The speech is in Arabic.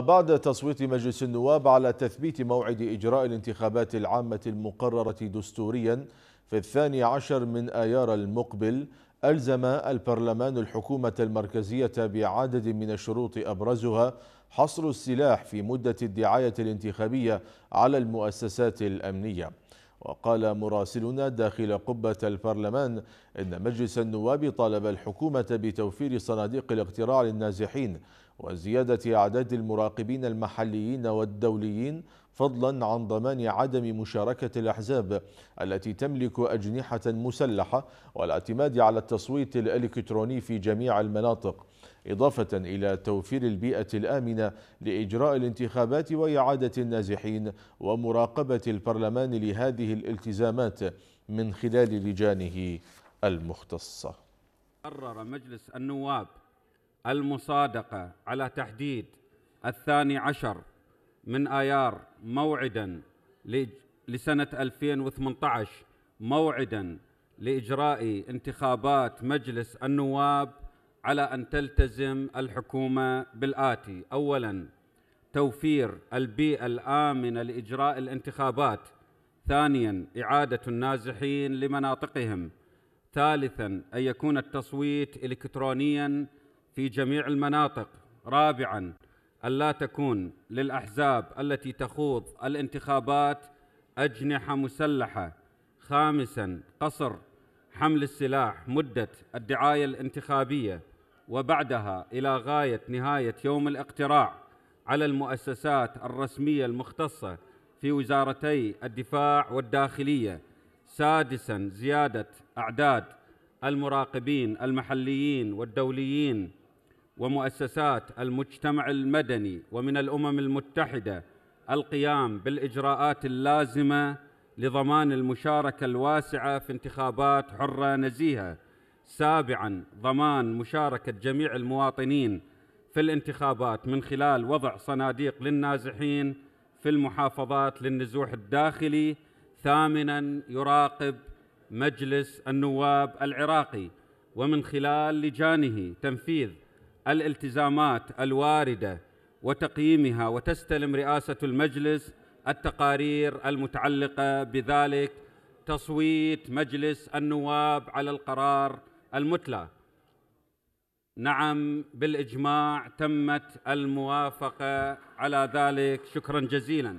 بعد تصويت مجلس النواب على تثبيت موعد إجراء الانتخابات العامة المقررة دستوريا في الثاني عشر من آيار المقبل ألزم البرلمان الحكومة المركزية بعدد من الشروط أبرزها حصر السلاح في مدة الدعاية الانتخابية على المؤسسات الأمنية وقال مراسلنا داخل قبة البرلمان إن مجلس النواب طالب الحكومة بتوفير صناديق الاقتراع للنازحين وزيادة أعداد المراقبين المحليين والدوليين فضلا عن ضمان عدم مشاركة الأحزاب التي تملك أجنحة مسلحة والاعتماد على التصويت الإلكتروني في جميع المناطق إضافة إلى توفير البيئة الآمنة لإجراء الانتخابات وإعادة النازحين ومراقبة البرلمان لهذه الالتزامات من خلال لجانه المختصة قرر مجلس النواب المصادقة على تحديد الثاني عشر من آيار موعدا لسنة 2018 موعدا لإجراء انتخابات مجلس النواب على ان تلتزم الحكومه بالاتي اولا توفير البيئه الامنه لاجراء الانتخابات ثانيا اعاده النازحين لمناطقهم ثالثا ان يكون التصويت الكترونيا في جميع المناطق رابعا الا تكون للاحزاب التي تخوض الانتخابات اجنحه مسلحه خامسا قصر حمل السلاح مده الدعايه الانتخابيه وبعدها إلى غاية نهاية يوم الاقتراع على المؤسسات الرسمية المختصة في وزارتي الدفاع والداخلية سادساً زيادة أعداد المراقبين المحليين والدوليين ومؤسسات المجتمع المدني ومن الأمم المتحدة القيام بالإجراءات اللازمة لضمان المشاركة الواسعة في انتخابات حرة نزيهة سابعا ضمان مشاركة جميع المواطنين في الانتخابات من خلال وضع صناديق للنازحين في المحافظات للنزوح الداخلي ثامناً يراقب مجلس النواب العراقي ومن خلال لجانه تنفيذ الالتزامات الواردة وتقييمها وتستلم رئاسة المجلس التقارير المتعلقة بذلك تصويت مجلس النواب على القرار المتلى نعم بالاجماع تمت الموافقه على ذلك شكرا جزيلا